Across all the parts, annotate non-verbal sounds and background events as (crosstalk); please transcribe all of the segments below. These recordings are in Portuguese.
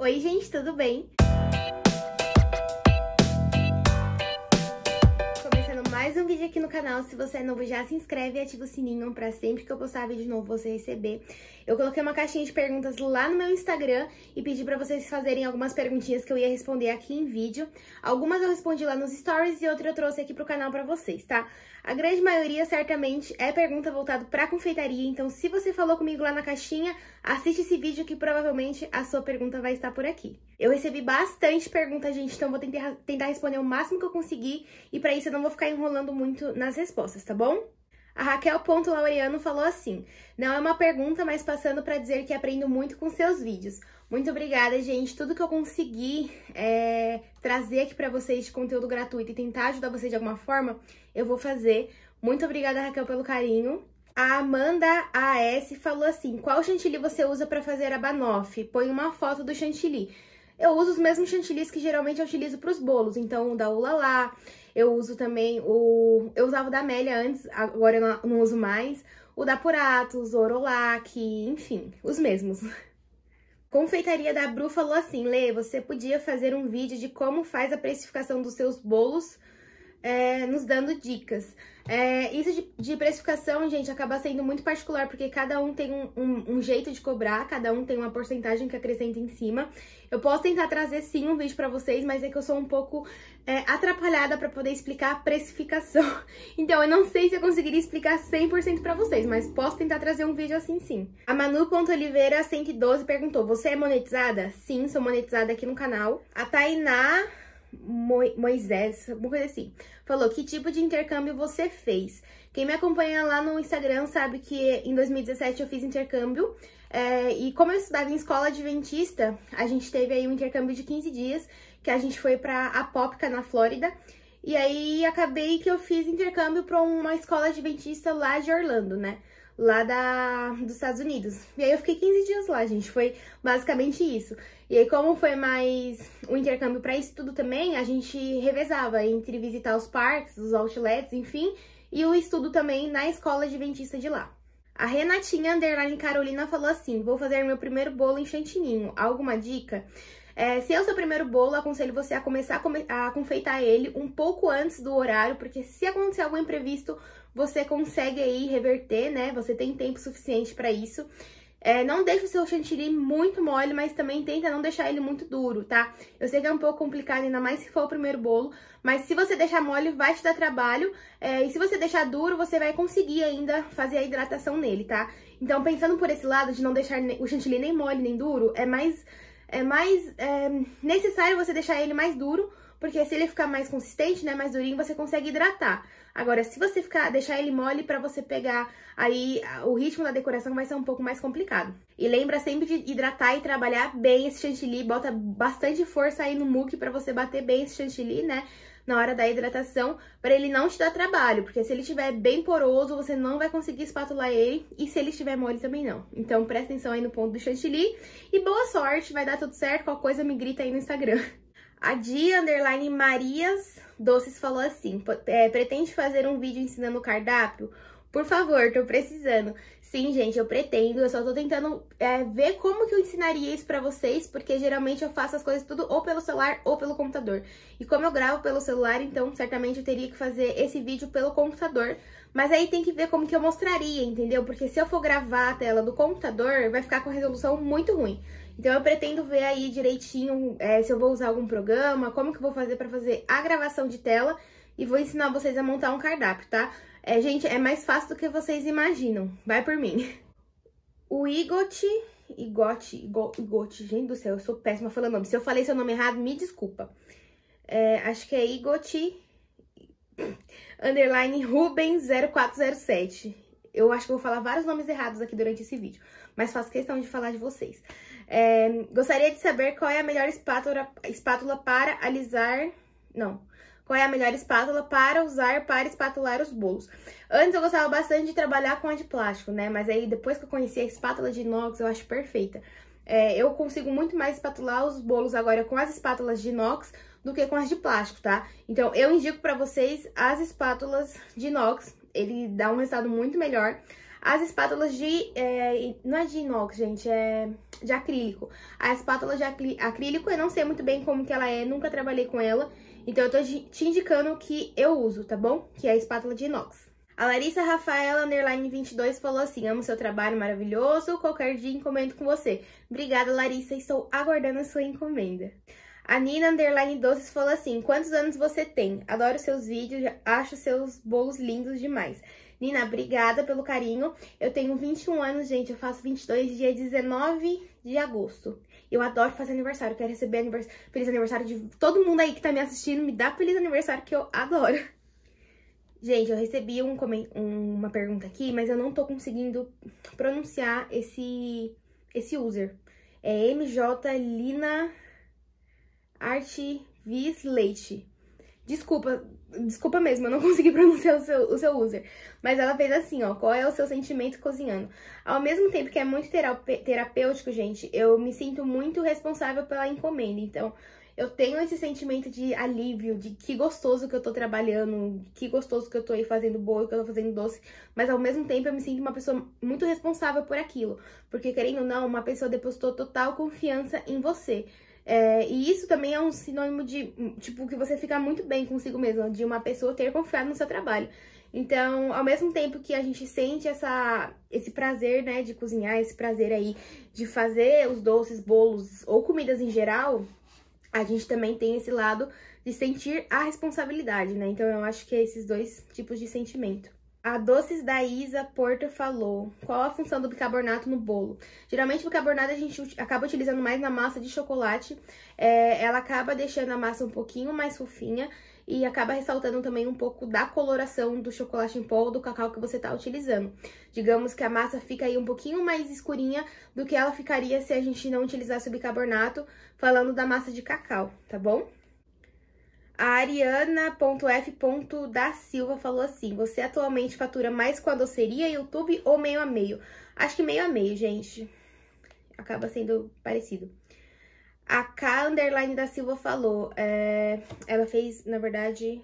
Oi, gente, tudo bem? Começando mais um vídeo aqui no canal. Se você é novo, já se inscreve e ativa o sininho para sempre que eu postar vídeo novo você receber. Eu coloquei uma caixinha de perguntas lá no meu Instagram e pedi para vocês fazerem algumas perguntinhas que eu ia responder aqui em vídeo. Algumas eu respondi lá nos stories e outras eu trouxe aqui pro canal para vocês, tá? A grande maioria, certamente, é pergunta voltada pra confeitaria, então se você falou comigo lá na caixinha, assiste esse vídeo que provavelmente a sua pergunta vai estar por aqui. Eu recebi bastante pergunta, gente, então vou tentar responder o máximo que eu conseguir e para isso eu não vou ficar enrolando muito nas respostas, tá bom? A Raquel Ponto Laureano falou assim: Não é uma pergunta, mas passando para dizer que aprendo muito com seus vídeos. Muito obrigada, gente. Tudo que eu consegui é, trazer aqui para vocês de conteúdo gratuito e tentar ajudar vocês de alguma forma, eu vou fazer. Muito obrigada, Raquel, pelo carinho. A Amanda AS falou assim: Qual chantilly você usa para fazer a banoffee? Põe uma foto do chantilly. Eu uso os mesmos chantilis que geralmente eu utilizo para os bolos, então o da Ulala. Eu uso também o... Eu usava o da Amélia antes, agora eu não uso mais. O da Puratos, Orolac, enfim, os mesmos. (laughs) Confeitaria da Bru falou assim, Lê, você podia fazer um vídeo de como faz a precificação dos seus bolos, é, nos dando dicas. É, isso de, de, precificação, gente, acaba sendo muito particular, porque cada um tem um, um, um, jeito de cobrar, cada um tem uma porcentagem que acrescenta em cima. Eu posso tentar trazer sim um vídeo para vocês, mas é que eu sou um pouco é, atrapalhada para poder explicar a precificação. (laughs) Então, eu não sei se eu conseguiria explicar 100% para vocês, mas posso tentar trazer um vídeo assim sim. A Manu.Oliveira112 perguntou: Você é monetizada? Sim, sou monetizada aqui no canal. A Tainá Mo Moisés, alguma coisa assim, falou que tipo de intercâmbio você fez. Quem me acompanha lá no Instagram sabe que em 2017 eu fiz intercâmbio é, e como eu estudava em escola adventista, a gente teve aí um intercâmbio de 15 dias que a gente foi para Apopka, na Flórida. E aí acabei que eu fiz intercâmbio para uma escola adventista lá de Orlando, né? lá da, dos Estados Unidos. E aí eu fiquei 15 dias lá, gente, foi basicamente isso. E aí como foi mais o um intercâmbio para estudo também, a gente revezava entre visitar os parques, os outlets, enfim, e o estudo também na escola adventista de lá. A Renatinha Underline Carolina falou assim: Vou fazer meu primeiro bolo em chantininho. Alguma dica? É, se é o seu primeiro bolo, aconselho você a começar a, come a confeitar ele um pouco antes do horário, porque se acontecer algum imprevisto, você consegue aí reverter, né? Você tem tempo suficiente para isso. É, não deixa o seu chantilly muito mole, mas também tenta não deixar ele muito duro, tá? Eu sei que é um pouco complicado, ainda mais se for o primeiro bolo, mas se você deixar mole, vai te dar trabalho, é, e se você deixar duro, você vai conseguir ainda fazer a hidratação nele, tá? Então, pensando por esse lado de não deixar o chantilly nem mole nem duro, é mais, é mais é, necessário você deixar ele mais duro, porque se ele ficar mais consistente, né, mais durinho, você consegue hidratar. Agora, se você ficar, deixar ele mole para você pegar, aí o ritmo da decoração vai ser um pouco mais complicado. E lembra sempre de hidratar e trabalhar bem esse chantilly, bota bastante força aí no muque para você bater bem esse chantilly, né? na hora da hidratação para ele não te dar trabalho, porque se ele estiver bem poroso, você não vai conseguir espatular ele e se ele estiver mole também não. Então presta atenção aí no ponto do chantilly e boa sorte, vai dar tudo certo, qualquer coisa me grita aí no Instagram. (laughs) A Di, underline Marias Doces, falou assim, é, pretende fazer um vídeo ensinando o cardápio? Por favor, tô precisando. Sim, gente, eu pretendo, eu só tô tentando é, ver como que eu ensinaria isso pra vocês, porque geralmente eu faço as coisas tudo ou pelo celular ou pelo computador. E como eu gravo pelo celular, então certamente eu teria que fazer esse vídeo pelo computador, mas aí tem que ver como que eu mostraria, entendeu? Porque se eu for gravar a tela do computador, vai ficar com resolução muito ruim. Então eu pretendo ver aí direitinho é, se eu vou usar algum programa, como que eu vou fazer para fazer a gravação de tela e vou ensinar vocês a montar um cardápio, tá? É, gente, é mais fácil do que vocês imaginam. Vai por mim. (laughs) O igote, igote, igote, gente do céu, eu sou péssima falando nome. Se eu falei seu nome errado, me desculpa. É, acho que é igote, underline Rubens 0407. Eu acho que eu vou falar vários nomes errados aqui durante esse vídeo, mas faço questão de falar de vocês. É, gostaria de saber qual é a melhor espátula, espátula para alisar. Não. Qual é a melhor espátula para usar para espatular os bolos? Antes eu gostava bastante de trabalhar com a de plástico, né? Mas aí depois que eu conheci a espátula de inox, eu acho perfeita. É, eu consigo muito mais espatular os bolos agora com as espátulas de inox do que com as de plástico, tá? Então, eu indico para vocês as espátulas de inox. Ele dá um resultado muito melhor. As espátulas de... É, não é de inox, gente, é de acrílico. A espátula de acrílico eu não sei muito bem como que ela é, nunca trabalhei com ela. Então eu tô te indicando que eu uso, tá bom? Que é a espátula de inox. A Larissa Rafaela, underline 22, falou assim, amo seu trabalho maravilhoso, qualquer dia encomendo com você. Obrigada, Larissa, estou aguardando a sua encomenda. A Nina, underline 12, falou assim, quantos anos você tem? Adoro seus vídeos, acho seus bolos lindos demais. Nina, obrigada pelo carinho. Eu tenho 21 anos, gente. Eu faço 22 dia 19 de agosto. Eu adoro fazer aniversário. Quero receber anivers... feliz aniversário de todo mundo aí que tá me assistindo. Me dá feliz aniversário que eu adoro. Gente, eu recebi um, uma pergunta aqui, mas eu não tô conseguindo pronunciar esse, esse user. É MJ Lina Artivis Leite. Desculpa, Desculpa mesmo, eu não (laughs) consegui pronunciar o seu, o seu user. Mas ela fez assim, ó. Qual é o seu sentimento cozinhando? Ao mesmo tempo que é muito terapêutico, gente, eu me sinto muito responsável pela encomenda. Então, eu tenho esse sentimento de alívio, de que gostoso que eu tô trabalhando, que gostoso que eu tô aí fazendo bolo, que eu tô fazendo doce. Mas ao mesmo tempo eu me sinto uma pessoa muito responsável por aquilo. Porque, querendo ou não, uma pessoa depositou total confiança em você. É, e isso também é um sinônimo de, tipo, que você fica muito bem consigo mesmo, de uma pessoa ter confiado no seu trabalho. Então, ao mesmo tempo que a gente sente essa, esse prazer, né, de cozinhar, esse prazer aí de fazer os doces, bolos ou comidas em geral, a gente também tem esse lado de sentir a responsabilidade, né? Então, eu acho que é esses dois tipos de sentimento. A Doces da Isa Porto falou: Qual a função do bicarbonato no bolo? Geralmente, o bicarbonato a gente acaba utilizando mais na massa de chocolate. É, ela acaba deixando a massa um pouquinho mais fofinha e acaba ressaltando também um pouco da coloração do chocolate em pó ou do cacau que você está utilizando. Digamos que a massa fica aí um pouquinho mais escurinha do que ela ficaria se a gente não utilizasse o bicarbonato, falando da massa de cacau, tá bom? A Ariana.f. Silva falou assim: Você atualmente fatura mais com a doceria, YouTube ou meio a meio? Acho que meio a meio, gente. Acaba sendo parecido. A K Underline da Silva falou. É, ela fez, na verdade.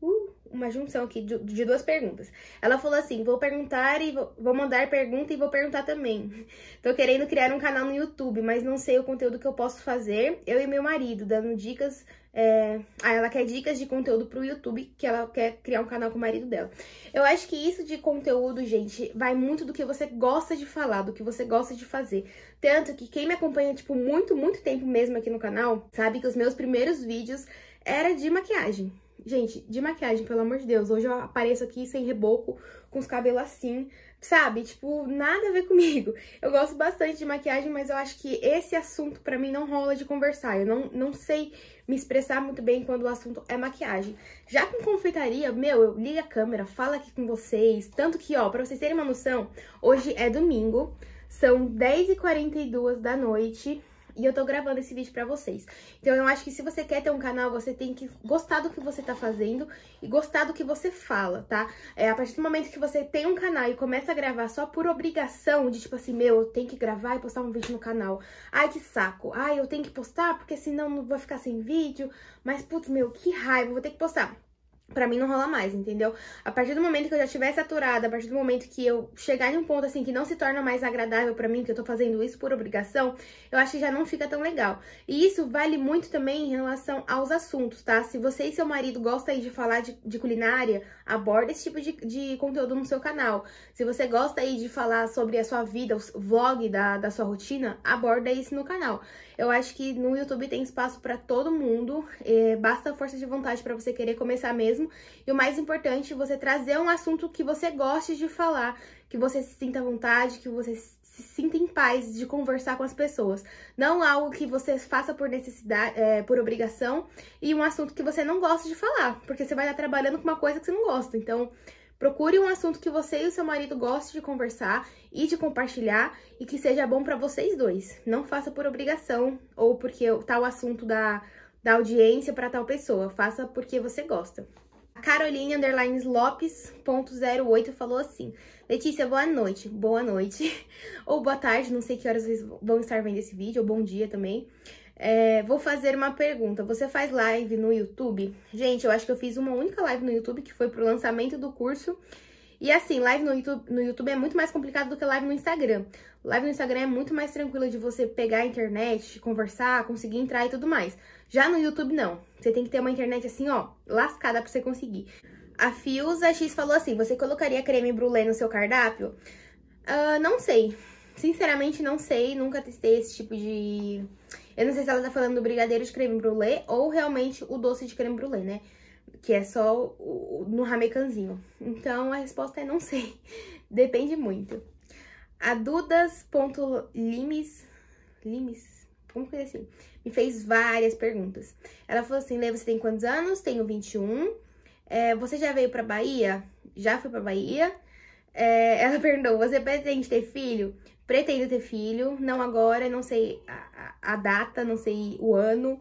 Uh, uma junção aqui de, de, duas perguntas. Ela falou assim: vou perguntar e vou, vou mandar pergunta e vou perguntar também. (laughs) Tô querendo criar um canal no YouTube, mas não sei o conteúdo que eu posso fazer. Eu e meu marido, dando dicas é... Ah, ela quer dicas de conteúdo pro YouTube, que ela quer criar um canal com o marido dela. Eu acho que isso de conteúdo, gente, vai muito do que você gosta de falar, do que você gosta de fazer. Tanto que quem me acompanha, tipo, muito, muito tempo mesmo aqui no canal, sabe que os meus primeiros vídeos era de maquiagem. Gente, de maquiagem, pelo amor de Deus. Hoje eu apareço aqui sem reboco, com os cabelos assim, sabe? Tipo, nada a ver (laughs) comigo. Eu gosto bastante de maquiagem, mas eu acho que esse assunto pra mim não rola de conversar. Eu não, não sei me expressar muito bem quando o assunto é maquiagem. Já com confeitaria, meu, eu ligo a câmera, falo aqui com vocês, tanto que, ó, pra vocês terem uma noção, hoje é domingo, são 10h42 da noite, e eu tô gravando esse vídeo pra vocês. Então eu acho que se você quer ter um canal, você tem que gostar do que você tá fazendo e gostar do que você fala, tá? É, a partir do momento que você tem um canal e começa a gravar só por obrigação, de tipo assim, meu, eu tenho que gravar e postar um vídeo no canal. Ai, que saco. Ai, eu tenho que postar porque senão não vou ficar sem vídeo. Mas, putz, meu, que raiva, vou ter que postar para mim não rola mais, entendeu? A partir do momento que eu já estiver saturada, a partir do momento que eu chegar em um ponto assim que não se torna mais agradável para mim, que eu tô fazendo isso por obrigação, eu acho que já não fica tão legal. E isso vale muito também em relação aos assuntos, tá? Se você e seu marido gostam aí de falar de, de culinária, aborda esse tipo de, de, conteúdo no seu canal. Se você gosta aí de falar sobre a sua vida, o vlog da, da sua rotina, aborda isso no canal. Eu acho que no YouTube tem espaço para todo mundo, é, basta força de vontade para você querer começar mesmo. E o mais importante, você trazer um assunto que você goste de falar, que você se sinta à vontade, que você se sinta em paz de conversar com as pessoas. Não algo que você faça por necessidade, é, por obrigação, e um assunto que você não gosta de falar, porque você vai estar trabalhando com uma coisa que você não gosta. Então, Procure um assunto que você e o seu marido gostem de conversar e de compartilhar e que seja bom para vocês dois. Não faça por obrigação ou porque tal assunto da, da audiência para tal pessoa. Faça porque você gosta. A Caroline Underlines Lopes.08 falou assim: Letícia, boa noite. Boa noite. (laughs) ou boa tarde, não sei que horas vocês vão estar vendo esse vídeo, ou bom dia também. É, vou fazer uma pergunta. Você faz live no YouTube? Gente, eu acho que eu fiz uma única live no YouTube que foi pro lançamento do curso. E assim, live no YouTube, no YouTube é muito mais complicado do que live no Instagram. Live no Instagram é muito mais tranquila de você pegar a internet, conversar, conseguir entrar e tudo mais. Já no YouTube, não. Você tem que ter uma internet assim, ó, lascada pra você conseguir. A Fiusa X falou assim: você colocaria creme brulee no seu cardápio? Uh, não sei. Sinceramente, não sei. Nunca testei esse tipo de eu não sei se ela tá falando do brigadeiro de creme brulee ou realmente o doce de creme brulee, né? Que é só o, no ramecanzinho. Então, a resposta é não sei. (laughs) Depende muito. A Dudas.limes... Limes? Como que é assim? Me fez várias perguntas. Ela falou assim, Lê, você tem quantos anos? Tenho 21. É, você já veio pra Bahia? Já fui pra Bahia. É, ela (laughs) perguntou, você pretende ter filho? Pretendo ter filho, não agora, não sei a, a, data, não sei o ano.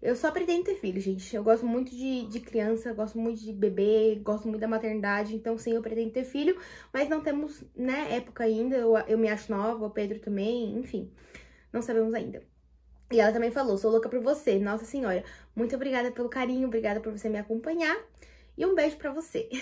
Eu só pretendo ter filho, gente. Eu gosto muito de, de criança, gosto muito de bebê, gosto muito da maternidade. Então, sim, eu pretendo ter filho, mas não temos, né, época ainda. Eu, eu me acho nova, o Pedro também, enfim. Não sabemos ainda. E ela também falou, sou louca por você, nossa senhora. Muito obrigada pelo carinho, obrigada por você me acompanhar. E um beijo para você. (laughs)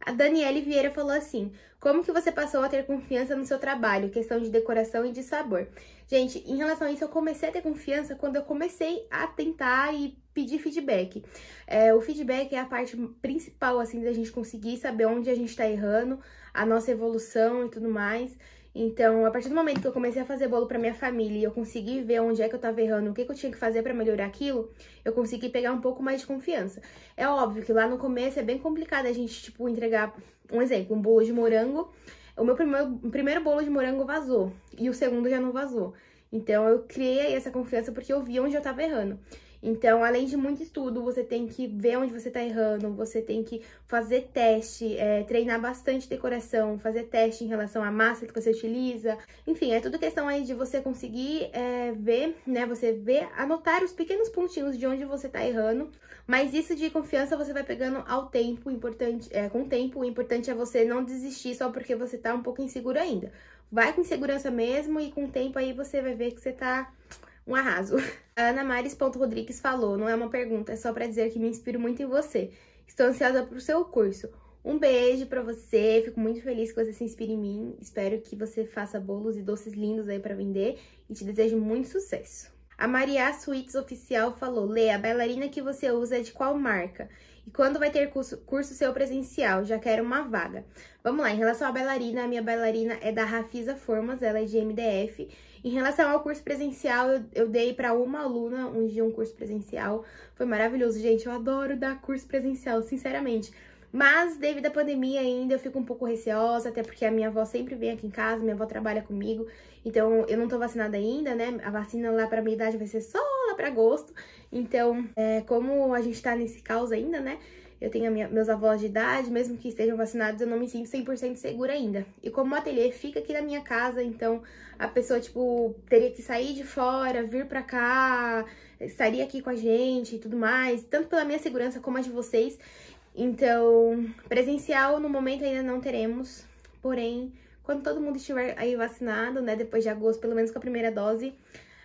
A Daniele Vieira falou assim: Como que você passou a ter confiança no seu trabalho? Questão de decoração e de sabor. Gente, em relação a isso, eu comecei a ter confiança quando eu comecei a tentar e pedir feedback. É, o feedback é a parte principal, assim, da gente conseguir saber onde a gente tá errando, a nossa evolução e tudo mais. Então, a partir do momento que eu comecei a fazer bolo para minha família e eu consegui ver onde é que eu tava errando, o que, que eu tinha que fazer para melhorar aquilo, eu consegui pegar um pouco mais de confiança. É óbvio que lá no começo é bem complicado a gente, tipo, entregar, um exemplo, um bolo de morango. O meu primeiro, primeiro bolo de morango vazou e o segundo já não vazou. Então, eu criei essa confiança porque eu vi onde eu tava errando. Então, além de muito estudo, você tem que ver onde você tá errando, você tem que fazer teste, é, treinar bastante decoração, fazer teste em relação à massa que você utiliza. Enfim, é tudo questão aí de você conseguir é, ver, né? Você ver, anotar os pequenos pontinhos de onde você tá errando. Mas isso de confiança você vai pegando ao tempo, importante, é, com o tempo. O importante é você não desistir só porque você tá um pouco inseguro ainda. Vai com segurança mesmo e com o tempo aí você vai ver que você tá um arraso. A (laughs) Ana Maris Rodrigues falou: não é uma pergunta, é só para dizer que me inspiro muito em você. Estou ansiosa pro seu curso. Um beijo para você, fico muito feliz que você se inspire em mim. Espero que você faça bolos e doces lindos aí para vender e te desejo muito sucesso. A Maria Suítes Oficial falou: Lê, a bailarina que você usa é de qual marca? E quando vai ter curso, curso seu presencial? Já quero uma vaga. Vamos lá, em relação à bailarina, a minha bailarina é da Rafisa Formas, ela é de MDF em relação ao curso presencial, eu, dei para uma aluna um dia um curso presencial. Foi maravilhoso, gente. Eu adoro dar curso presencial, sinceramente. Mas devido à pandemia ainda eu fico um pouco receosa, até porque a minha avó sempre vem aqui em casa, minha avó trabalha comigo, então eu não tô vacinada ainda, né? A vacina lá pra minha idade vai ser só lá pra agosto. Então, é, como a gente tá nesse caos ainda, né? Eu tenho minha, meus avós de idade, mesmo que estejam vacinados, eu não me sinto 100% segura ainda. E como o ateliê fica aqui na minha casa, então a pessoa, tipo, teria que sair de fora, vir pra cá, estaria aqui com a gente e tudo mais, tanto pela minha segurança como a de vocês. Então, presencial no momento ainda não teremos, porém, quando todo mundo estiver aí vacinado, né, depois de agosto, pelo menos com a primeira dose,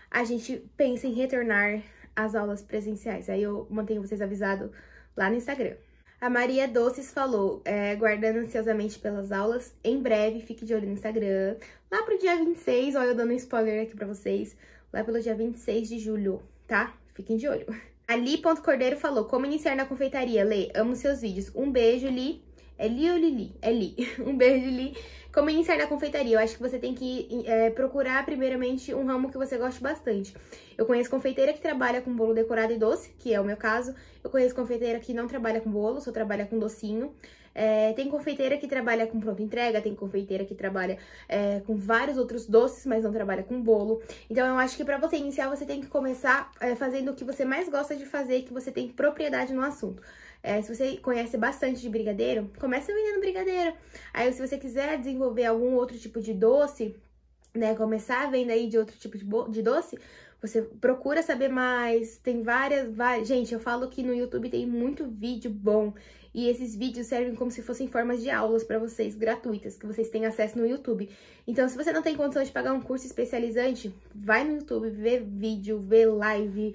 a gente pensa em retornar às aulas presenciais. Aí eu mantenho vocês avisados lá no Instagram. A Maria Doces falou, é, guardando ansiosamente pelas aulas, em breve, fique de olho no Instagram. Lá pro dia 26, olha eu dando um spoiler aqui pra vocês, lá pelo dia 26 de julho, tá? Fiquem de olho. A Cordeiro falou, como iniciar na confeitaria? Lê, amo seus vídeos. Um beijo, Li. É Li ou Lili? É Li. (laughs) Um beijo, Li. Como iniciar na confeitaria? Eu acho que você tem que é, procurar primeiramente um ramo que você goste bastante. Eu conheço confeiteira que trabalha com bolo decorado e doce, que é o meu caso. Eu conheço confeiteira que não trabalha com bolo, só trabalha com docinho. É, tem confeiteira que trabalha com pronto entrega, tem confeiteira que trabalha é, com vários outros doces, mas não trabalha com bolo. Então, eu acho que para você iniciar, você tem que começar é, fazendo o que você mais gosta de fazer e que você tem propriedade no assunto. É, se você conhece bastante de brigadeiro, começa vendendo brigadeiro. Aí, se você quiser desenvolver algum outro tipo de doce, né, começar a venda aí de outro tipo de, de doce, você procura saber mais, tem várias, várias... Gente, eu falo que no YouTube tem muito vídeo bom, e esses vídeos servem como se fossem formas de aulas para vocês, gratuitas, que vocês têm acesso no YouTube. Então, se você não tem condição de pagar um curso especializante, vai no YouTube, vê vídeo, vê live,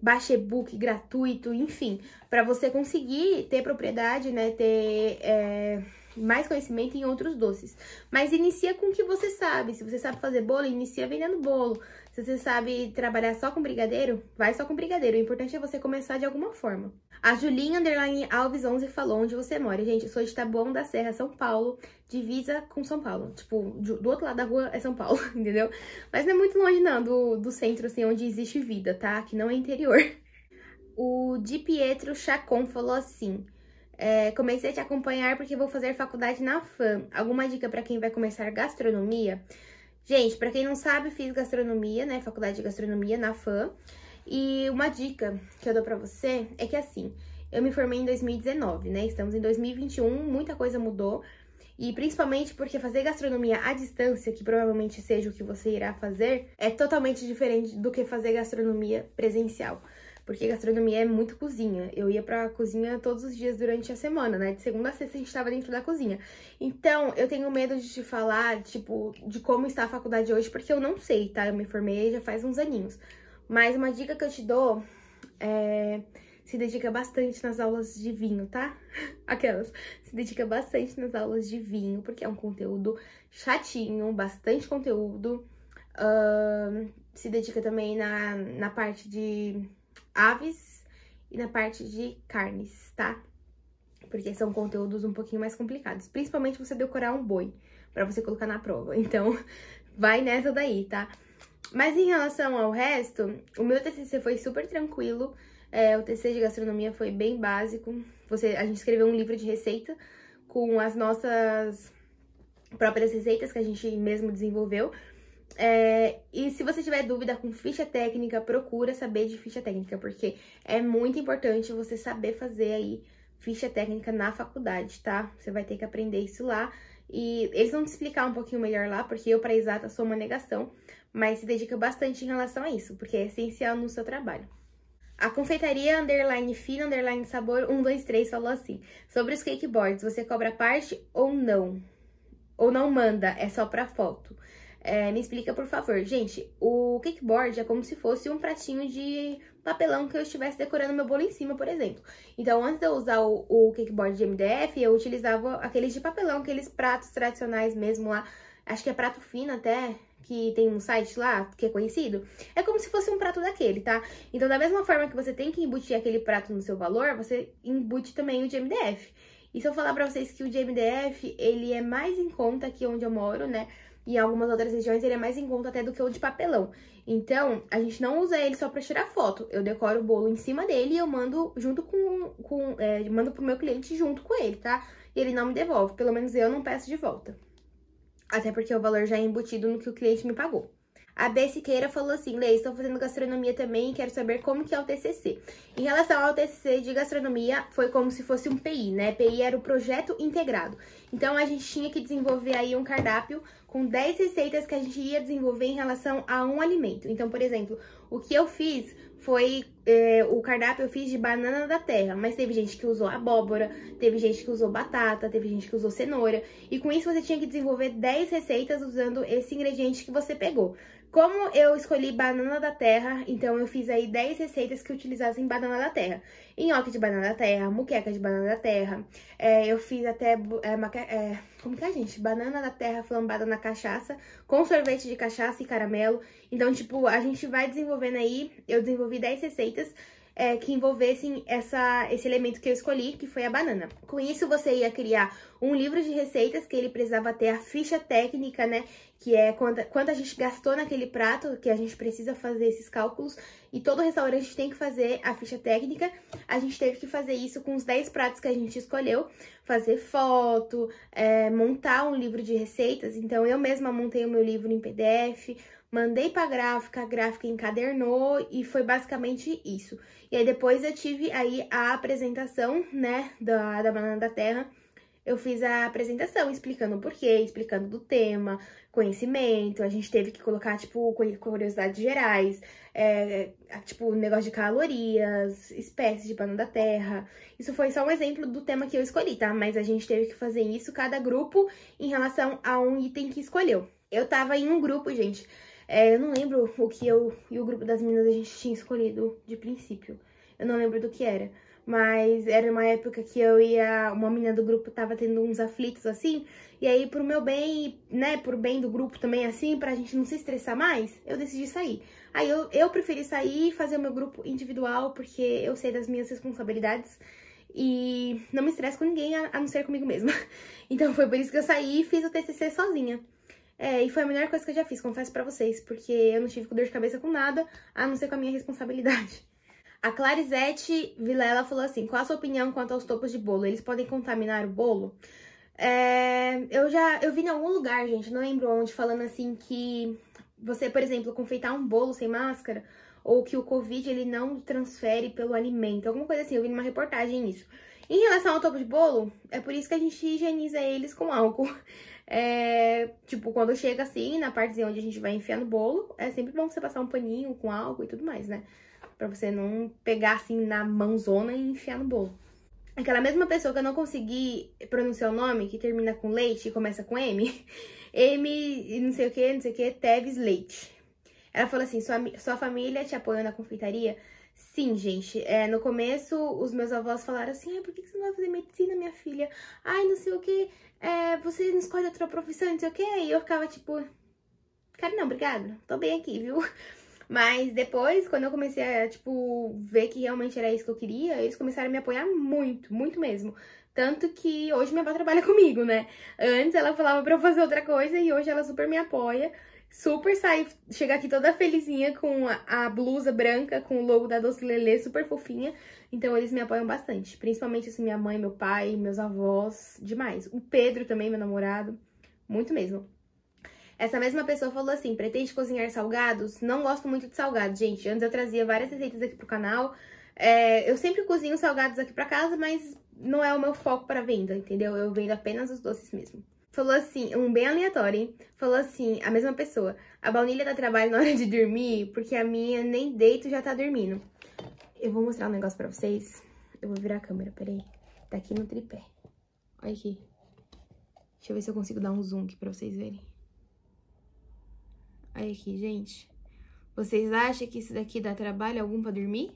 baixa e-book gratuito, enfim, para você conseguir ter propriedade, né, ter é, mais conhecimento em outros doces. Mas inicia com o que você sabe. Se você sabe fazer bolo, inicia vendendo bolo. Se você sabe trabalhar só com brigadeiro, vai só com brigadeiro. O importante é você começar de alguma forma. A Julinha Underline Alves 11 falou onde você mora. Gente, eu sou de Taboão da Serra, São Paulo, divisa com São Paulo. Tipo, do outro lado da rua é São Paulo, (laughs) entendeu? Mas não é muito longe, não, do, do centro, assim, onde existe vida, tá? Que não é interior. O Di Pietro Chacon falou assim... É, comecei a te acompanhar porque vou fazer faculdade na FAM. Alguma dica para quem vai começar gastronomia? Gente, para quem não sabe, fiz gastronomia, né? Faculdade de gastronomia na FAM. E uma dica que eu dou para você é que assim, eu me formei em 2019, né? Estamos em 2021, muita coisa mudou. E principalmente porque fazer gastronomia à distância, que provavelmente seja o que você irá fazer, é totalmente diferente do que fazer gastronomia presencial porque gastronomia é muito cozinha. Eu ia pra cozinha todos os dias durante a semana, né? De segunda a sexta a gente tava dentro da cozinha. Então, eu tenho medo de te falar, tipo, de como está a faculdade hoje, porque eu não sei, tá? Eu me formei já faz uns aninhos. Mas uma dica que eu te dou é se dedica bastante nas aulas de vinho, tá? (laughs) Aquelas. Se dedica bastante nas aulas de vinho, porque é um conteúdo chatinho, bastante conteúdo. Uh, se dedica também na, na parte de aves e na parte de carnes, tá? Porque são conteúdos um pouquinho mais complicados, principalmente você decorar um boi para você colocar na prova. (laughs) Então, vai nessa daí, tá? Mas em relação ao resto, o meu TCC foi super tranquilo. É, o TCC de gastronomia foi bem básico. Você, a gente escreveu um livro de receita com as nossas próprias receitas que a gente mesmo desenvolveu. É, e se você tiver dúvida com ficha técnica, procura saber de ficha técnica, porque é muito importante você saber fazer aí ficha técnica na faculdade, tá? Você vai ter que aprender isso lá. E eles vão te explicar um pouquinho melhor lá, porque eu, para exata, sou uma negação, mas se dedica bastante em relação a isso, porque é essencial no seu trabalho. A confeitaria underline fina underline sabor 123 falou assim: sobre os cakeboards, você cobra parte ou não? Ou não manda, é só para foto. É, me explica, por favor. Gente, o kickboard é como se fosse um pratinho de papelão que eu estivesse decorando meu bolo em cima, por exemplo. Então, antes de eu usar o, o kickboard de MDF, eu utilizava aqueles de papelão, aqueles pratos tradicionais mesmo lá. Acho que é prato fino até, que tem um site lá, que é conhecido, é como se fosse um prato daquele, tá? Então, da mesma forma que você tem que embutir aquele prato no seu valor, você embute também o de MDF. E se eu falar pra vocês que o de MDF, ele é mais em conta aqui onde eu moro, né? em algumas outras regiões ele é mais em conta até do que o de papelão. Então, a gente não usa ele só para tirar foto. Eu decoro o bolo em cima dele e eu mando junto com, com é, mando pro meu cliente junto com ele, tá? E ele não me devolve, pelo menos eu não peço de volta. Até porque o valor já é embutido no que o cliente me pagou. A B Siqueira falou assim, Lei, estou fazendo gastronomia também e quero saber como que é o TCC. Em relação ao TCC de gastronomia, foi como se fosse um PI, né? PI era o projeto integrado. Então, a gente tinha que desenvolver aí um cardápio com 10 receitas que a gente ia desenvolver em relação a um alimento. Então, por exemplo, o que eu fiz foi é, o cardápio eu fiz de banana da terra, mas teve gente que usou abóbora, teve gente que usou batata, teve gente que usou cenoura, e com isso você tinha que desenvolver 10 receitas usando esse ingrediente que você pegou. Como eu escolhi banana da terra, então eu fiz aí 10 receitas que utilizassem banana da terra. Nhoque de banana da terra, muqueca de banana da terra, é, eu fiz até, é, é, como que é, gente? Banana da terra flambada na cachaça, com sorvete de cachaça e caramelo. Então, tipo, a gente vai desenvolvendo aí, eu desenvolvi 10 receitas é, que envolvessem essa, esse elemento que eu escolhi, que foi a banana. Com isso, você ia criar um livro de receitas que ele precisava ter a ficha técnica, né? Que é quanto, quanto a gente gastou naquele prato, que a gente precisa fazer esses cálculos. E todo restaurante tem que fazer a ficha técnica. A gente teve que fazer isso com os 10 pratos que a gente escolheu. Fazer foto, é, montar um livro de receitas. Então, eu mesma montei o meu livro em PDF, Mandei pra gráfica, a gráfica encadernou e foi basicamente isso. E aí depois eu tive aí a apresentação, né, da, da Banana da Terra. Eu fiz a apresentação explicando o porquê, explicando do tema, conhecimento. A gente teve que colocar, tipo, curiosidades gerais, é, tipo, negócio de calorias, espécies de banana da terra. Isso foi só um exemplo do tema que eu escolhi, tá? Mas a gente teve que fazer isso, cada grupo, em relação a um item que escolheu. Eu tava em um grupo, gente, é, eu não lembro o que eu e o grupo das meninas a gente tinha escolhido de princípio. Eu não lembro do que era. Mas era uma época que eu ia. Uma menina do grupo tava tendo uns aflitos assim. E aí, pro meu bem, né? Pro bem do grupo também, assim, pra gente não se estressar mais, eu decidi sair. Aí eu, eu preferi sair e fazer o meu grupo individual, porque eu sei das minhas responsabilidades. E não me estresso com ninguém, a, a não ser comigo mesma. (laughs) Então foi por isso que eu saí e fiz o TCC sozinha. É, e foi a melhor coisa que eu já fiz, confesso pra vocês, porque eu não tive com dor de cabeça com nada, a não ser com a minha responsabilidade. A Clarizete Vilela falou assim, qual a sua opinião quanto aos topos de bolo? Eles podem contaminar o bolo? É, eu já, eu vi em algum lugar, gente, não lembro onde, falando assim que você, por exemplo, confeitar um bolo sem máscara, ou que o Covid, ele não transfere pelo alimento, alguma coisa assim, eu vi numa reportagem isso. Em relação ao topo de bolo, é por isso que a gente higieniza eles com álcool. É, tipo, quando chega assim, na partezinha onde a gente vai enfiar no bolo, é sempre bom você passar um paninho com álcool e tudo mais, né? Pra você não pegar assim na mãozona e enfiar no bolo. Aquela mesma pessoa que eu não consegui pronunciar o nome, que termina com leite e começa com M, (laughs) M, não sei o que, não sei o que, Teves Leite. Ela falou assim: sua, sua família te apoiou na confeitaria? Sim, gente, é, no começo os meus avós falaram assim, ai, por que você não vai fazer medicina, minha filha? Ai, não sei o que, é, você não escolhe outra profissão, não sei o que, e eu ficava tipo, cara, não, obrigado, tô bem aqui, viu? (laughs) Mas depois, quando eu comecei a, tipo, ver que realmente era isso que eu queria, eles começaram a me apoiar muito, muito mesmo. Tanto que hoje minha avó trabalha (laughs) comigo, né? Antes ela falava pra eu fazer outra coisa e hoje ela super me apoia. Super saí, chegar aqui toda felizinha com a, a, blusa branca, com o logo da Doce Lelê, super fofinha. Então eles me apoiam bastante, principalmente assim, minha mãe, meu pai, meus avós, demais. O Pedro também, meu namorado, muito mesmo. Essa mesma pessoa falou assim, pretende cozinhar salgados? Não gosto muito de salgado, gente. Antes eu trazia várias receitas aqui pro canal. É, eu sempre cozinho salgados aqui pra casa, mas não é o meu foco pra venda, entendeu? Eu vendo apenas os doces mesmo. Falou assim, um bem aleatório, hein? Falou assim, a mesma pessoa. A baunilha dá trabalho na hora de dormir, porque a minha nem deito já tá dormindo. Eu vou mostrar um negócio pra vocês. Eu vou virar a câmera, peraí. Tá aqui no tripé. Olha aqui. Deixa eu ver se eu consigo dar um zoom aqui pra vocês verem. Olha aqui, gente. Vocês acham que isso daqui dá trabalho algum pra dormir?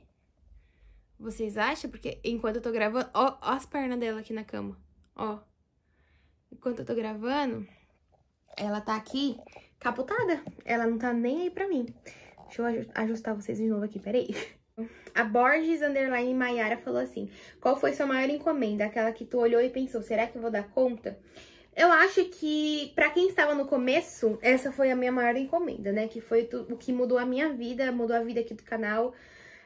Vocês acham? Porque enquanto eu tô gravando... Ó, ó as pernas dela aqui na cama. Ó enquanto eu tô gravando, ela tá aqui capotada. Ela não tá nem aí pra mim. Deixa eu ajustar vocês de novo aqui, peraí. A Borges Underline Maiara falou assim: Qual foi sua maior encomenda? Aquela que tu olhou e pensou, será que eu vou dar conta? Eu acho que, para quem estava no começo, essa foi a minha maior encomenda, né? Que foi o que mudou a minha vida, mudou a vida aqui do canal.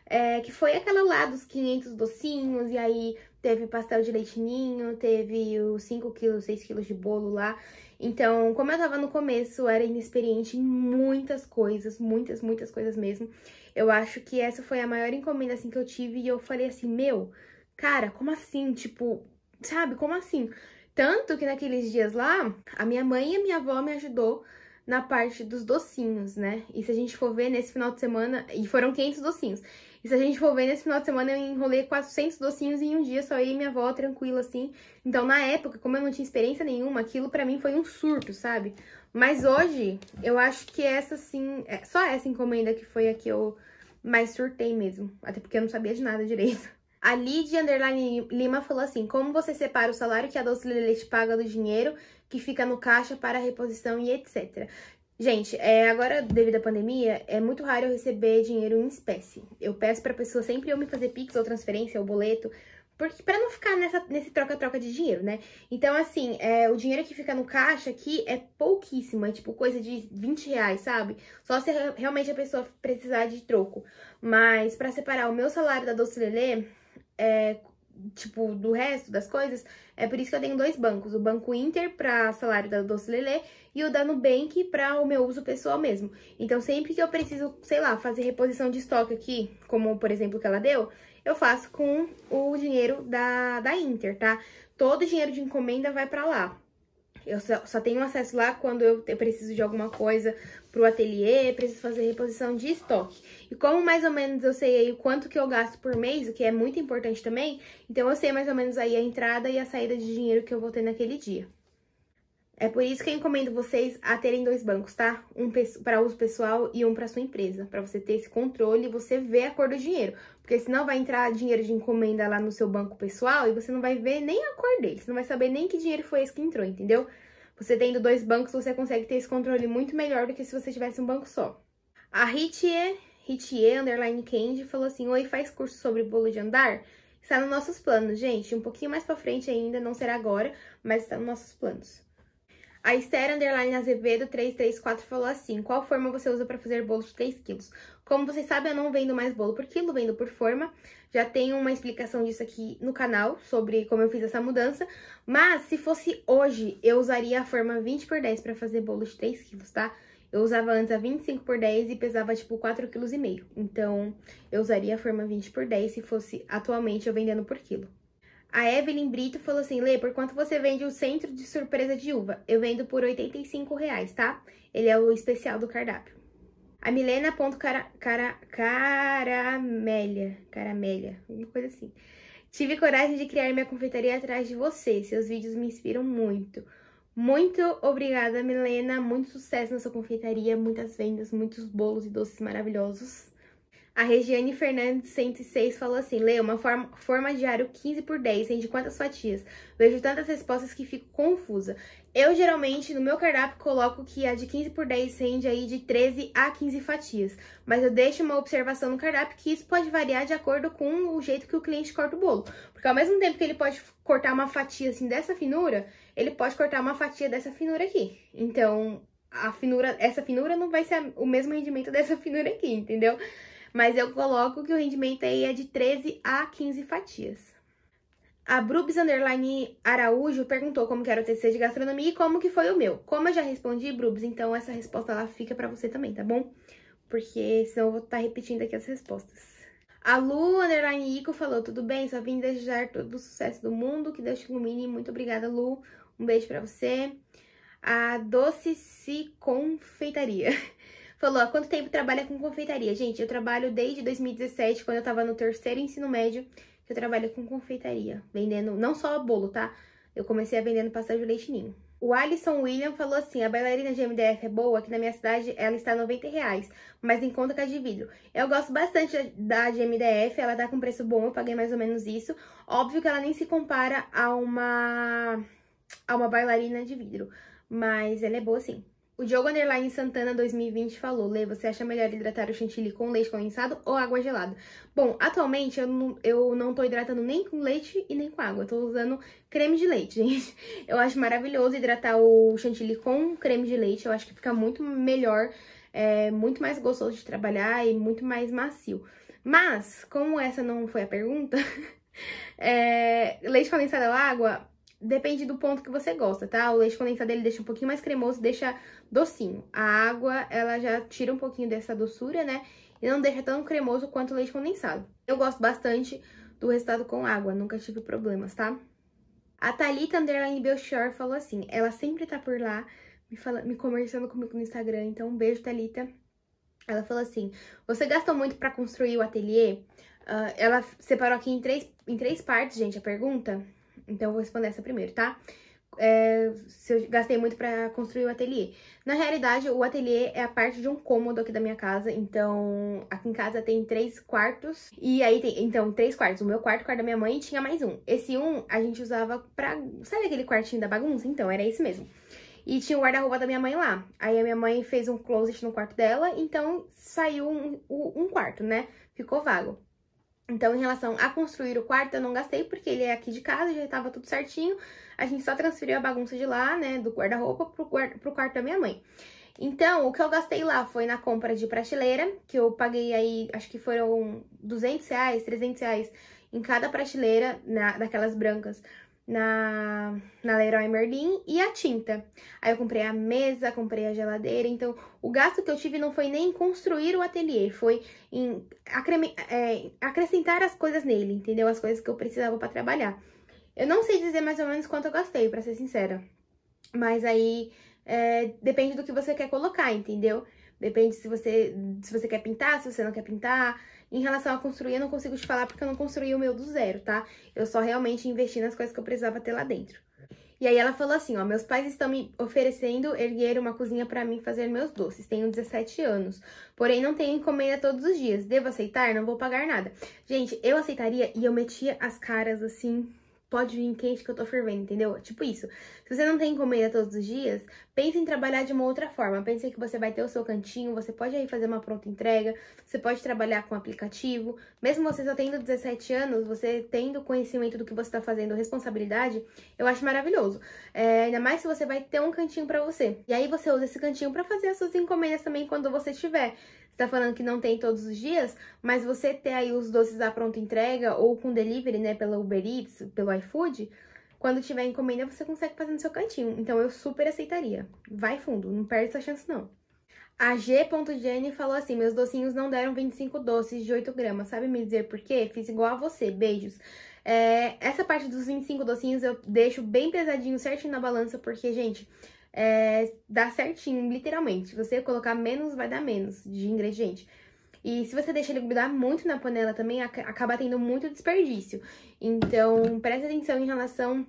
É, que foi aquela lá dos 500 docinhos, e aí teve pastel de leite ninho, teve os 5 quilos, 6 quilos de bolo lá. Então, como eu tava no começo, era inexperiente em muitas coisas, muitas, muitas coisas mesmo. Eu acho que essa foi a maior encomenda, assim, que eu tive e eu falei assim, meu, cara, como assim? Tipo, sabe, como assim? Tanto que naqueles dias lá, a minha mãe e a minha avó me ajudou na parte dos docinhos, né? E se a gente for ver, nesse final de semana... E foram 500 docinhos. E se a gente for ver, nesse final de semana eu enrolei 400 docinhos em um dia, só eu e minha avó, tranquila assim. Então, na época, como eu não tinha experiência nenhuma, aquilo para mim foi um surto, sabe? Mas hoje, eu acho que essa, sim... É só essa encomenda que foi a que eu mais surtei mesmo. Até porque eu não sabia de nada direito. (laughs) A Lidia Underline Lima falou assim, como você separa o salário que a Doce Lelê paga do dinheiro que fica no caixa para reposição e etc. Gente, é, agora, devido à pandemia, é muito raro eu receber dinheiro em espécie. Eu peço pra pessoa sempre eu me fazer pix ou transferência ou boleto, porque para não ficar nessa, nesse troca-troca de dinheiro, né? Então, assim, é, o dinheiro que fica no caixa aqui é pouquíssimo, é tipo coisa de 20 reais, sabe? Só se realmente a pessoa precisar de troco. Mas para separar o meu salário da Doce Lelê, é, tipo, do resto das coisas. É por isso que eu tenho dois bancos, o Banco Inter para salário da Doce Lelê e o da Nubank para o meu uso pessoal mesmo. Então, sempre que eu preciso, sei lá, fazer reposição de estoque aqui, como por exemplo que ela deu, eu faço com o dinheiro da, da Inter, tá? Todo o dinheiro de encomenda vai para lá. Eu só, tenho acesso lá quando eu preciso de alguma coisa, pro ateliê, preciso fazer reposição de estoque. E como mais ou menos eu sei aí o quanto que eu gasto por mês, o que é muito importante também, então eu sei mais ou menos aí a entrada e a saída de dinheiro que eu vou ter naquele dia. É por isso que eu encomendo vocês a terem dois bancos, tá? Um para uso pessoal e um para sua empresa, para você ter esse controle e você ver a cor do dinheiro. Porque senão vai entrar dinheiro de encomenda lá no seu banco pessoal e você não vai ver nem a cor dele, você não vai saber nem que dinheiro foi esse que entrou, entendeu? Você tendo dois bancos, você consegue ter esse controle muito melhor do que se você tivesse um banco só. A Ritie, Ritie, underline Candy, falou assim, Oi, faz curso sobre bolo de andar? Está nos nossos planos, gente. Um pouquinho mais pra frente ainda, não será agora, mas está nos nossos planos. A Esther Underline Azevedo 334 falou assim: Qual forma você usa para fazer bolos de 3 quilos? Como vocês sabem, eu não vendo mais bolo por quilo, vendo por forma. Já tem uma explicação disso aqui no canal, sobre como eu fiz essa mudança. Mas, se fosse hoje, eu usaria a forma 20 por 10 para fazer bolo de 3 quilos, tá? Eu usava antes a 25 por 10 e pesava, tipo, 4,5 kg. Então, eu usaria a forma 20 por 10 se fosse atualmente eu vendendo por quilo. A Evelyn Brito falou assim, Lê, por quanto você vende o centro de surpresa de uva? Eu vendo por 85, reais, tá? Ele é o especial do cardápio. A Milena ponto cara, cara, caramélia, caramélia, alguma coisa assim. Tive coragem de criar minha confeitaria atrás de você. Seus vídeos me inspiram muito. Muito obrigada, Milena. Muito sucesso na sua confeitaria, muitas vendas, muitos bolos e doces maravilhosos. A Regiane Fernandes 106 falou assim: Lê, uma forma, forma de aro 15 por 10 tem de quantas fatias? Vejo tantas respostas que fico confusa. Eu geralmente no meu cardápio coloco que a de 15 por 10 rende aí de 13 a 15 fatias, mas eu deixo uma observação no cardápio que isso pode variar de acordo com o jeito que o cliente corta o bolo, porque ao mesmo tempo que ele pode cortar uma fatia assim dessa finura, ele pode cortar uma fatia dessa finura aqui. Então, a finura, essa finura não vai ser o mesmo rendimento (laughs) dessa finura aqui, entendeu? mas eu coloco que o rendimento aí é de 13 a 15 fatias. A Brubs Underline Araújo perguntou como que era o TCC de gastronomia e como que foi o meu. Como eu já respondi, Brubs, então essa resposta lá fica para você também, tá bom? Porque senão eu vou estar tá repetindo aqui as respostas. A Lu Underline Ico falou, tudo bem? Só vim desejar todo o sucesso do mundo, que Deus te ilumine. Muito obrigada, Lu. Um beijo para você. A Doce Se Confeitaria. (laughs) Falou, há quanto tempo trabalha com confeitaria? Gente, eu trabalho desde 2017, quando eu tava no terceiro ensino médio, que eu trabalho com confeitaria, vendendo não só bolo, tá? Eu comecei a vendendo passagem de leite ninho. O Alisson William falou assim, a bailarina de MDF é boa, aqui na minha cidade ela está 90 reais, mas em conta com a de vidro. Eu gosto bastante da de MDF, ela tá com preço bom, eu paguei mais ou menos isso. Óbvio que ela nem se compara a uma, a uma bailarina de vidro, mas ela é boa sim. O Diogo Underline Santana 2020 falou: Lê, você acha melhor hidratar o chantilly com leite condensado ou água gelada? Bom, atualmente eu não, eu não tô hidratando nem com leite e nem com água. Eu tô usando creme de leite, (laughs) gente. Eu acho maravilhoso hidratar o chantilly com creme de leite. Eu acho que fica muito melhor, é, muito mais gostoso de trabalhar e muito mais macio. Mas, como essa não foi a pergunta, (laughs) é, leite condensado ou água, depende do ponto que você gosta, tá? O leite condensado ele deixa um pouquinho mais cremoso, deixa docinho. A água, ela já tira um pouquinho dessa doçura, né? E não deixa tão cremoso quanto o leite condensado. Eu gosto bastante do resultado com água, nunca tive problemas, tá? A Thalita Underline Belchior falou assim, ela sempre tá por lá, me, fala, me conversando comigo no Instagram, então um beijo, Thalita. Ela falou assim, você gastou muito pra construir o ateliê? Uh, ela separou aqui em três, em três partes, gente, a pergunta. Então eu vou responder essa primeiro, tá? É, se eu gastei muito para construir o ateliê. Na realidade, o ateliê é a parte de um cômodo aqui da minha casa, então aqui em casa tem três quartos, e aí tem, então, três quartos, o meu quarto, o quarto da minha mãe tinha mais um. Esse um a gente usava pra, sabe aquele quartinho da bagunça? Então, era esse mesmo. E tinha o guarda-roupa da minha mãe lá. Aí a minha mãe fez um closet no quarto dela, então saiu um, um quarto, né? Ficou vago. Então, em relação a construir o quarto, eu não gastei, porque ele é aqui de casa, já estava tudo certinho. A gente só transferiu a bagunça de lá, né, do guarda-roupa pro, guarda pro quarto da minha mãe. Então, o que eu gastei lá foi na compra de prateleira, que eu paguei aí, acho que foram 200 reais, 300 reais em cada prateleira, na, daquelas brancas, na, na Leroy Merlin e a tinta. Aí eu comprei a mesa, comprei a geladeira, então o gasto que eu tive não foi nem em construir o ateliê, foi em é, acrescentar as coisas nele, entendeu? As coisas que eu precisava para trabalhar. Eu não sei dizer mais ou menos quanto eu gastei, para ser sincera. Mas aí é, depende do que você quer colocar, entendeu? Depende se você, se você quer pintar, se você não quer pintar. Em relação a construir, eu não consigo te falar porque eu não construí o meu do zero, tá? Eu só realmente investi nas coisas que eu precisava ter lá dentro. E aí ela falou assim, ó, meus pais estão me oferecendo erguer uma cozinha para mim fazer meus doces. Tenho 17 anos, porém não tenho encomenda todos os dias. Devo aceitar? Não vou pagar nada. Gente, eu aceitaria e eu metia as caras assim pode vir quente que eu tô fervendo, entendeu? Tipo isso. Se você não tem encomenda todos os dias, pense em trabalhar de uma outra forma. Pense que você vai ter o seu cantinho, você pode aí fazer uma pronta entrega, você pode trabalhar com aplicativo. Mesmo você só tendo 17 anos, você tendo conhecimento do que você tá fazendo, responsabilidade, eu acho maravilhoso. É, ainda mais se você vai ter um cantinho para você. E aí você usa esse cantinho para fazer as suas encomendas também quando você tiver está falando que não tem todos os dias, mas você ter aí os doces à pronta entrega ou com delivery, né, pela Uber Eats, pelo iFood, quando tiver encomenda você consegue fazer no seu cantinho. Então eu super aceitaria. Vai fundo, não perde essa chance não. A G.Jenny falou assim: meus docinhos não deram 25 doces de 8 gramas. Sabe me dizer por quê? Fiz igual a você. Beijos. É, essa parte dos 25 docinhos eu deixo bem pesadinho, certinho na balança, porque, gente, é, dá certinho, literalmente. Se você colocar menos, vai dar menos de ingrediente. E se você deixa ele grudar muito na panela também, acaba tendo muito desperdício. Então, preste atenção em relação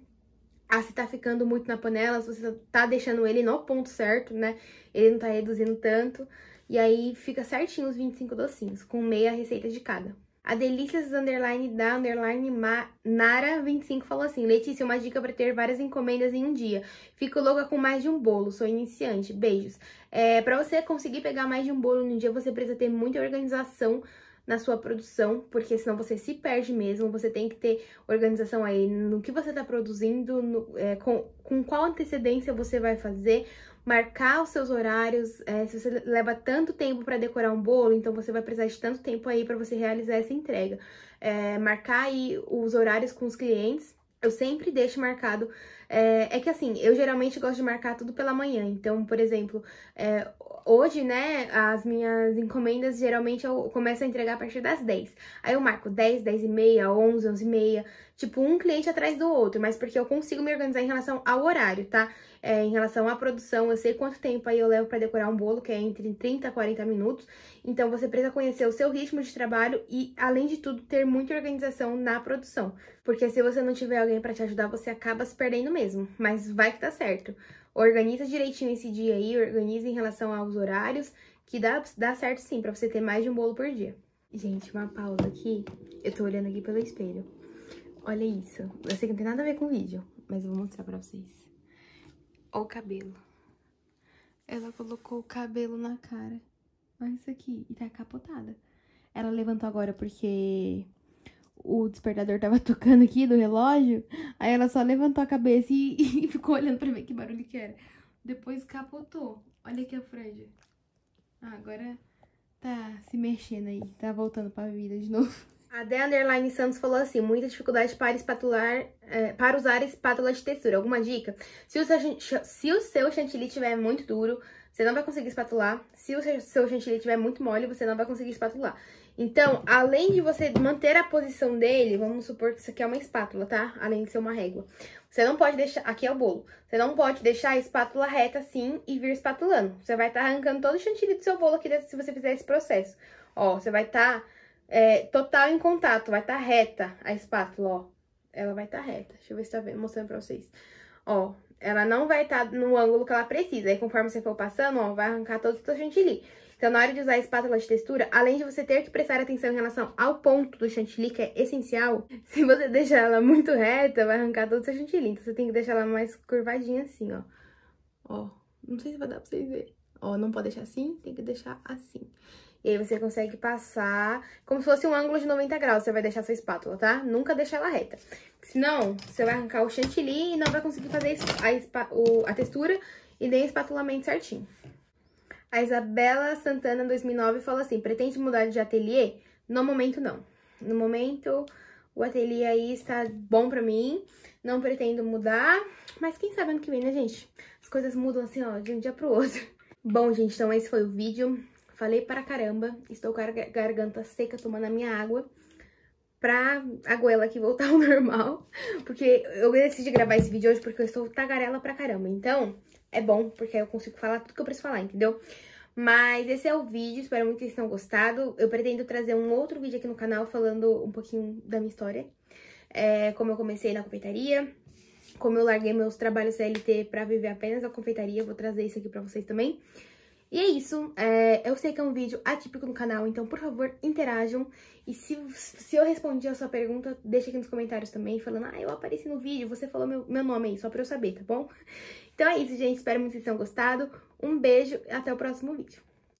a se tá ficando muito na panela, se você tá deixando ele no ponto certo, né? Ele não tá reduzindo tanto. E aí fica certinho os 25 docinhos, com meia receita de cada. A Delícias Underline da Underline Ma, Nara 25 falou assim: Letícia, uma dica para ter várias encomendas em um dia. Fico louca com mais de um bolo, sou iniciante. Beijos. É, para você conseguir pegar mais de um bolo num dia, você precisa ter muita organização na sua produção, porque senão você se perde mesmo. Você tem que ter organização aí no que você está produzindo, no, é, com, com qual antecedência você vai fazer marcar os seus horários. É, se você leva tanto tempo para decorar um bolo, então você vai precisar de tanto tempo aí para você realizar essa entrega. É, marcar aí os horários com os clientes. Eu sempre deixo marcado. É, é, que assim, eu geralmente gosto de marcar tudo pela manhã. Então, por exemplo, é, hoje, né, as minhas encomendas geralmente eu começo a entregar a partir das 10. Aí eu marco 10, 10 e meia, 11, 11 e meia. Tipo, um cliente atrás do outro. Mas porque eu consigo me organizar em relação ao horário, tá? é, em relação à produção, eu sei quanto tempo aí eu levo para decorar um bolo, que é entre 30 a 40 minutos. Então, você precisa conhecer o seu ritmo de trabalho e, além de tudo, ter muita organização na produção. Porque se você não tiver alguém para te ajudar, você acaba se perdendo mesmo. Mas vai que tá certo. Organiza direitinho esse dia aí, organiza em relação aos horários, que dá, dá certo sim, para você ter mais de um bolo por dia. Gente, uma pausa aqui. Eu tô olhando aqui pelo espelho. Olha isso. Eu sei que não tem nada a ver com o vídeo, mas eu vou mostrar pra vocês ou cabelo. Ela colocou o cabelo na cara. Olha isso aqui. E tá capotada. Ela levantou agora porque o despertador tava (laughs) tocando aqui do relógio. Aí ela só levantou a cabeça e, (laughs) e ficou olhando pra ver que barulho que era. Depois capotou. Olha aqui a franja. Ah, agora tá se mexendo aí. Tá voltando pra vida de novo. A Dé Underline Santos falou assim, muita dificuldade para espatular, é, para usar espátula de textura. Alguma dica? Se o, seu, se o seu chantilly tiver muito duro, você não vai conseguir espatular. Se o seu, seu chantilly tiver muito mole, você não vai conseguir espatular. Então, além de você manter a posição dele, vamos supor que isso aqui é uma espátula, tá? Além de ser uma régua. Você não pode deixar... Aqui é o bolo. Você não pode deixar a espátula reta assim e vir espatulando. Você vai estar tá arrancando todo o chantilly do seu bolo aqui se você fizer esse processo. Ó, você vai estar... Tá é, total em contato, vai estar tá reta a espátula, ó. Ela vai estar tá reta. Deixa eu ver se tá vendo, mostrando pra vocês. Ó, ela não vai estar tá no ângulo que ela precisa. Aí, conforme você for passando, ó, vai arrancar todo o seu chantilly. Então, na hora de usar a espátula de textura, além de você ter que prestar atenção em relação ao ponto do chantilly, que é essencial, (laughs) se você deixar ela muito reta, vai arrancar todo o seu chantilly. Então, você tem que deixar ela mais curvadinha assim, ó. Ó, não sei se vai dar pra vocês verem. Ó, não pode deixar assim, tem que deixar assim. E aí você consegue passar como se fosse um ângulo de 90 graus, você vai deixar sua espátula, tá? Nunca deixa ela reta. Senão, você vai arrancar o chantilly e não vai conseguir fazer a, o, a textura e nem o espatulamento certinho. A Isabela Santana, 2009, fala assim, pretende mudar de ateliê? No momento, não. No momento, o ateliê aí está bom pra mim, não pretendo mudar, mas quem sabe ano que vem, né, gente? As coisas mudam assim, ó, de um dia pro outro. (laughs) Bom, gente, então esse foi o vídeo. Falei para caramba, estou com a garganta seca tomando a minha água pra a goela aqui voltar ao (laughs) normal, porque eu decidi gravar esse vídeo hoje porque eu estou tagarela pra caramba. Então, é bom, porque eu consigo falar tudo que eu preciso falar, entendeu? Mas esse é o vídeo, espero muito que vocês tenham gostado. Eu pretendo trazer um outro vídeo aqui no canal falando um pouquinho da minha história. É, como eu comecei na confeitaria, como eu larguei meus trabalhos CLT pra viver apenas a confeitaria, vou trazer isso aqui pra vocês também. E é isso, é, eu sei que é um vídeo atípico no canal, então por favor interajam. E se, se eu respondi a sua pergunta, deixa aqui nos comentários também, falando, ah, eu apareci no vídeo, você falou meu, meu nome aí, só pra eu saber, tá bom? Então é isso, gente, espero muito que vocês tenham gostado. Um beijo e até o próximo vídeo.